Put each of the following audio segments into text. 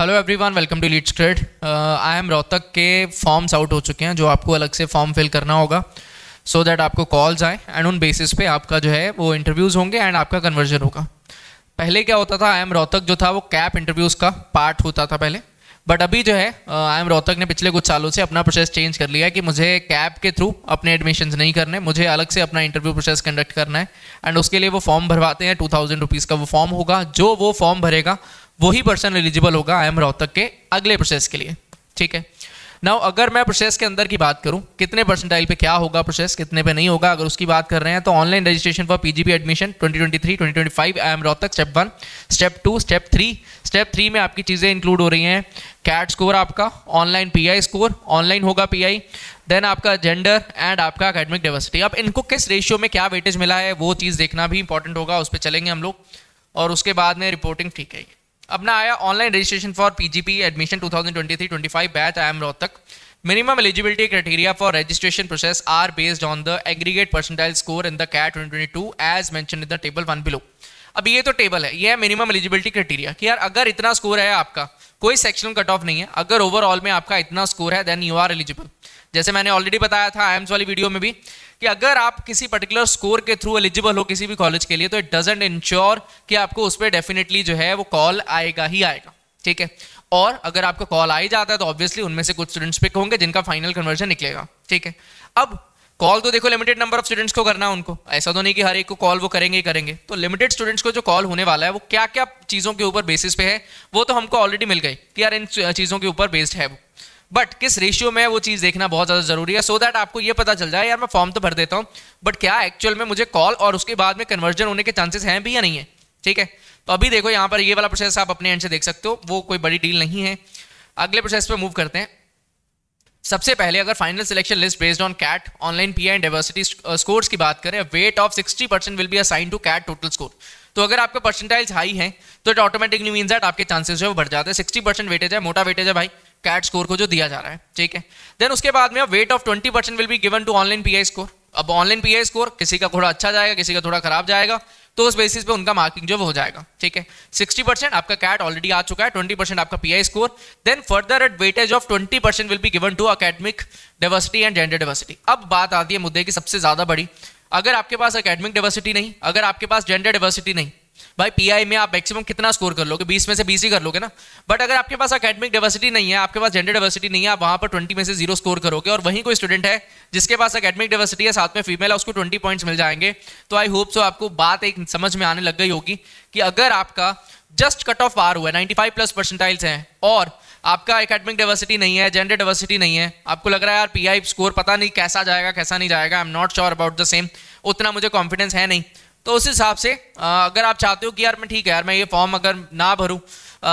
hello everyone welcome to lead straight I M Rohtak के forms out हो चुके हैं जो आपको अलग से फॉर्म फिल करना होगा सो so दैट आपको कॉल्स आए एंड उन बेसिस पे आपका जो है वो इंटरव्यूज़ होंगे एंड आपका कन्वर्जन होगा पहले क्या होता था आई एम रोहतक जो था वो कैप इंटरव्यूज़ का पार्ट होता था पहले बट अभी जो है आई एम रोहतक ने पिछले कुछ सालों से अपना प्रोसेस चेंज कर लिया है कि मुझे कैब के थ्रू अपने एडमिशन नहीं करने मुझे अलग से अपना इंटरव्यू प्रोसेस कंडक्ट करना है एंड उसके लिए वो फॉर्म भरवाते हैं टू थाउजेंड रुपीज़ का वो फॉर्म होगा जो वो फॉर्म भरेगा वही पर्सन एलिजिबल होगा आई एम रोहतक के अगले प्रोसेस के लिए ठीक है नाउ अगर मैं प्रोसेस के अंदर की बात करूं कितने परसेंटाइल पे क्या होगा प्रोसेस कितने पे नहीं होगा अगर उसकी बात कर रहे हैं तो online registration for PGP admission 2023 2025 I M Rohtak step one step two step three step three में आपकी चीज़ें इंक्लूड हो रही हैं कैट स्कोर आपका ऑनलाइन आई स्कोर ऑनलाइन होगा आई देन आपका जेंडर एंड आपका अकेडमिक डाइवर्सिटी अब इनको किस रेशियो में क्या वेटेज मिला है वो चीज़ देखना भी इंपॉर्टेंट होगा उस पर चलेंगे हम लोग और उसके बाद में रिपोर्टिंग ठीक है अपना आया online registration for PGP admission 2023-25 batch I M Rohtak minimum eligibility criteria for registration process are based on the aggregate percentile score in the CAT 2022 as mentioned in the table one below अब ये तो table है ये है minimum eligibility criteria कि यार अगर इतना स्कोर है आपका कोई सेक्शनल कट ऑफ नहीं है अगर ओवरऑल में आपका इतना स्कोर है देन यू आर एलिजिबल जैसे मैंने ऑलरेडी बताया था आईएम्स वाली वीडियो में भी कि अगर आप किसी पर्टिकुलर स्कोर के थ्रू एलिजिबल हो किसी भी कॉलेज के लिए तो इट डजेंट इंश्योर कि आपको उस पर डेफिनेटली जो है वो कॉल आएगा ही आएगा ठीक है और अगर आपको कॉल आ ही जाता है तो ऑब्वियसली उनमें से कुछ स्टूडेंट्स पिक होंगे जिनका फाइनल कन्वर्जन निकलेगा ठीक है अब कॉल तो देखो लिमिटेड नंबर ऑफ स्टूडेंट्स को करना उनको ऐसा तो नहीं कि हर एक को कॉल वो करेंगे ही करेंगे तो लिमिटेड स्टूडेंट्स को जो कॉल होने वाला है वो क्या क्या चीज़ों के ऊपर बेसिस पे है वो तो हमको ऑलरेडी मिल गई कि यार इन चीज़ों के ऊपर बेस्ड है वो बट किस रेशियो में वो चीज़ देखना बहुत ज़्यादा जरूरी है सो so दैट आपको ये पता चल जाए यार मैं फॉर्म तो भर देता हूँ बट क्या एक्चुअल में मुझे कॉल और उसके बाद में कन्वर्जन होने के चांसेस हैं भी या नहीं है ठीक है तो अभी देखो यहाँ पर ये वाला प्रोसेस आप अपने एंड से देख सकते हो वो कोई बड़ी डील नहीं है अगले प्रोसेस पर मूव करते हैं सबसे पहले अगर final selection list based on CAT online P and diversity scores की बात करें weight of 60 percent will be assign to CAT total score तो अगर आपका परसेंटेज हाई है तो इट ऑटोमेटिकली मीन दैट आपके चांसेस जो है वो बढ़ जाते हैं 60 परसेंट वेटेज है मोटा वेटेज है भाई कैट स्कोर को जो दिया जा रहा है ठीक है देन उसके बाद में weight of twenty percent will be given to online P score अब ऑनलाइन पी स्कोर किसी का थोड़ा अच्छा जाएगा किसी का थोड़ा खराब जाएगा तो उस बेसिस पे उनका मार्किंग जो हो जाएगा ठीक है सिक्सटी परसेंट आपका कैट ऑलरेडी आ चुका है ट्वेंटी परसेंट आपका P score then further at weightage of twenty percent will be given to academic diversity and gender diversity अब बात आती है मुद्दे की सबसे ज्यादा बड़ी अगर आपके पास अकेडमिक डाइवर्सिटी नहीं अगर आपके पास जेंडर डाइवर्सिटी नहीं भाई पीआई में आप मैक्सिमम कितना स्कोर कर लोगे 20 में से 20 ही कर लोगे ना बट अगर आपके पास अकेडमिक डाइवर्सिटी नहीं है आपके पास जेंडर डाइवर्सिटी नहीं है आप वहां पर 20 में से जीरो स्कोर करोगे और वहीं कोई स्टूडेंट है जिसके पास अकेडमिक डाइवर्सिटी है साथ में फीमेल है उसको ट्वेंटी पॉइंट्स मिल जाएंगे तो आई होप सो आपको बात एक समझ में आने लग गई होगी कि अगर आपका जस्ट कट ऑफ पार हुआ है नाइन्टी प्लस परसेंटाइल्स हैं और आपका एकेडमिक डाइवर्सिटी नहीं है जेंडर डाइवर्सिटी नहीं है आपको लग रहा है यार पी स्कोर पता नहीं कैसा जाएगा कैसा नहीं जाएगा I am not sure about the same उतना मुझे कॉन्फिडेंस है नहीं तो उस हिसाब से अगर आप चाहते हो कि यार मैं ठीक है यार मैं ये फॉर्म अगर ना भरूँ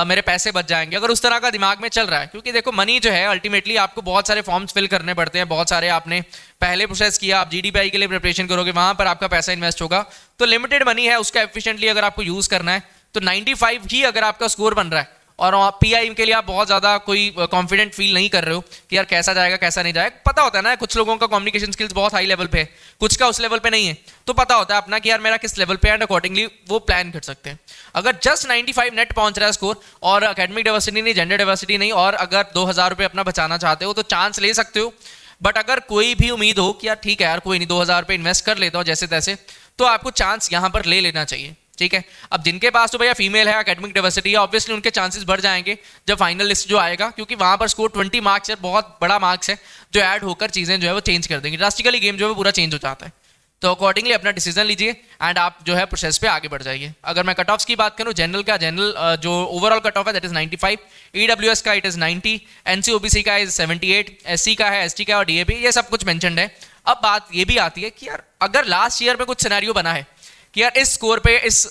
मेरे पैसे बच जाएंगे अगर उस तरह का दिमाग में चल रहा है क्योंकि देखो मनी जो है अल्टीमेटली आपको बहुत सारे फॉर्म्स फिल करने पड़ते हैं बहुत सारे आपने पहले प्रोसेस किया आप जी के लिए प्रिपरेशन करोगे वहाँ पर आपका पैसा इन्वेस्ट होगा तो लिमिटेड मनी है उसका एफिशियंटली अगर आपको यूज़ करना है तो नाइन्टी ही अगर आपका स्कोर बन रहा है और पीआई के लिए आप बहुत ज़्यादा कोई कॉन्फिडेंट फील नहीं कर रहे हो कि यार कैसा जाएगा कैसा नहीं जाएगा पता होता है ना कुछ लोगों का कम्युनिकेशन स्किल्स बहुत हाई लेवल पे है कुछ का उस लेवल पे नहीं है तो पता होता है अपना कि यार मेरा किस लेवल पे एंड अकॉर्डिंगली वो प्लान कर सकते हैं अगर जस्ट फाइव नेट पहुंच रहा है स्कोर और अकेडमिक डाइवर्सिटी नहीं जेंडर डाइवर्सिटी नहीं और अगर दो हज़ार रुपये अपना बचाना चाहते हो तो चांस ले सकते हो बट अगर कोई भी उम्मीद हो कि यार ठीक है यार कोई नहीं दो हज़ार रुपये इन्वेस्ट कर लेता हूँ जैसे तैसे तो आपको चांस यहाँ पर ले लेना चाहिए ठीक है अब जिनके पास तो भैया फीमेल है अकेडमिक डाइवर्सिटी है ऑब्वियसली उनके चांसेस बढ़ जाएंगे जब फाइनल लिस्ट जो आएगा क्योंकि वहां पर स्कोर 20 मार्क्स है बहुत बड़ा मार्क्स है जो ऐड होकर चीज़ें जो है वो चेंज कर देंगे ड्रास्टिकली गेम जो है वो पूरा चेंज हो जाता है तो अकॉर्डिंगली अपना डिसीजन लीजिए एंड आप जो है प्रोसेस पे आगे बढ़ जाइए अगर मैं कट ऑफ्स की बात करूँ जनरल का जनरल जो ओवरऑल कट ऑफ है दैट इज 95 फाइव का इट इज 90 एन का इज 78 एट का है एस का और डी ये सब कुछ मैंशनड है अब बात ये भी आती है कि यार अगर लास्ट ईयर में कुछ सिनेरियो बना है कि यार इस स्कोर पे इस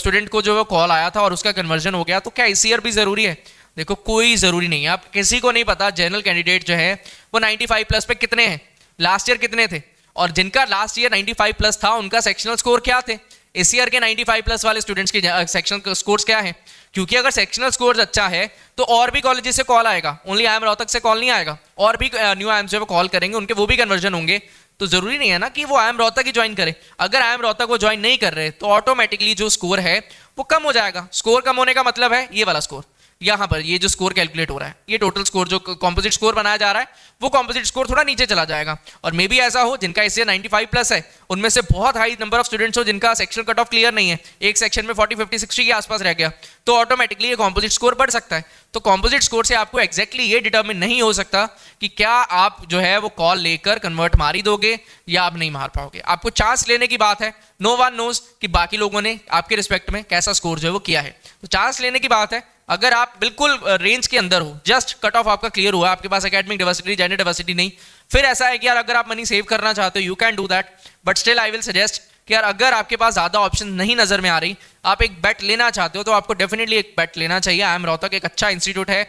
स्टूडेंट को जो वो कॉल आया था और उसका कन्वर्जन हो गया तो क्या इसी ईयर भी ज़रूरी है देखो कोई ज़रूरी नहीं है आप किसी को नहीं पता जनरल कैंडिडेट जो है वो 95 प्लस पे कितने हैं लास्ट ईयर कितने थे और जिनका लास्ट ईयर 95 प्लस था उनका सेक्शनल स्कोर क्या थे इस ईयर के 95 प्लस वाले स्टूडेंट्स के सेक्शनल स्कोर्स क्या है क्योंकि अगर सेक्शनल स्कोर अच्छा है तो और भी कॉलेज से कॉल आएगा ओनली आई एम रोहतक से कॉल नहीं आएगा और भी न्यू आई एम से कॉल करेंगे उनके वो भी कन्वर्जन होंगे तो जरूरी नहीं है ना कि वो आई एम रोहतक ही ज्वाइन करे अगर आई एम रोहतक ज्वाइन नहीं कर रहे तो ऑटोमेटिकली जो स्कोर है वो कम हो जाएगा स्कोर कम होने का मतलब है ये वाला स्कोर यहां पर ये जो स्कोर कैलकुलेट हो रहा है ये टोटल स्कोर जो कॉम्पोजिट स्कोर बनाया जा रहा है वो कॉम्पोजिट स्कोर थोड़ा नीचे चला जाएगा और मे भी ऐसा हो जिनका इससे 95 प्लस है उनमें से बहुत हाई नंबर ऑफ स्टूडेंट्स हो जिनका सेक्शन कट ऑफ क्लियर नहीं है एक सेक्शन में 40, 50, 60 के आसपास रह गया तो ऑटोमेटिकली ये कॉम्पोजिट स्कोर बढ़ सकता है तो कॉम्पोजिट स्कोर से आपको एक्जैक्टली exactly ये डिटर्मिन नहीं हो सकता कि क्या आप जो है वो कॉल लेकर कन्वर्ट मारी दोगे या आप नहीं मार पाओगे आपको चांस लेने की बात है नो वन नोज कि बाकी लोगों ने आपके रिस्पेक्ट में कैसा स्कोर जो है वो किया है तो चांस लेने की बात है अगर आप बिल्कुल रेंज के अंदर हो जस्ट कट ऑफ आपका क्लियर हुआ आपके पास अकेडमिक डिवर्सिटी जेंडर डिवर्सिटी नहीं फिर ऐसा है कि यार अगर आप मनी सेव करना चाहते हो you can do that but still I will suggest कि यार अगर आपके पास ज़्यादा ऑप्शन नहीं नज़र में आ रही आप एक बेट लेना चाहते हो तो आपको डेफिनेटली एक बेट लेना चाहिए आई एम रोहतक एक अच्छा इंस्टीट्यूट है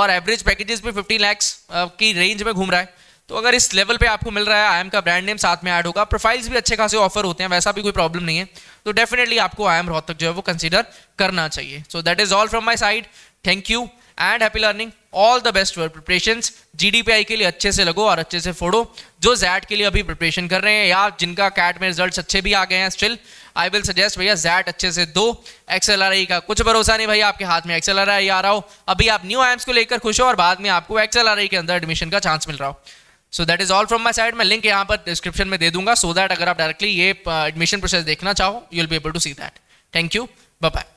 और एवरेज पैकेजेस भी फिफ्टी लैक्स की रेंज में घूम रहा है तो अगर इस लेवल पे आपको मिल रहा है आई का ब्रांड नेम साथ में ऐड होगा प्रोफाइल्स भी अच्छे खासे ऑफर होते हैं वैसा भी कोई प्रॉब्लम नहीं है तो डेफिनेटली आपको आई एम रोहतक जो है वो कंसिडर करना चाहिए so that is all from my side thank you and happy learning all the best for preparation जी के लिए अच्छे से लगो और अच्छे से फोड़ो जो जैट के लिए अभी प्रिपरेशन कर रहे हैं या जिनका कैट में रिजल्ट अच्छे भी आ गए हैं स्टिल आई विल सजेस्ट भैया जैट अच्छे से दो एक्सएल का कुछ भरोसा नहीं भैया आपके हाथ में एक्सएल आ रहा हो अभी आप न्यू एम्स को लेकर खुश हो और बाद में आपको एक्सएल के अंदर एडमिशन का चांस मिल रहा हो so that is all from my side मैं लिंक यहाँ पर डिस्क्रिप्शन में दे दूंगा सो so दैट अगर आप डायरेक्टली ये एडमिशन uh, प्रोसेस देखना चाहो you will be able to see that thank you bye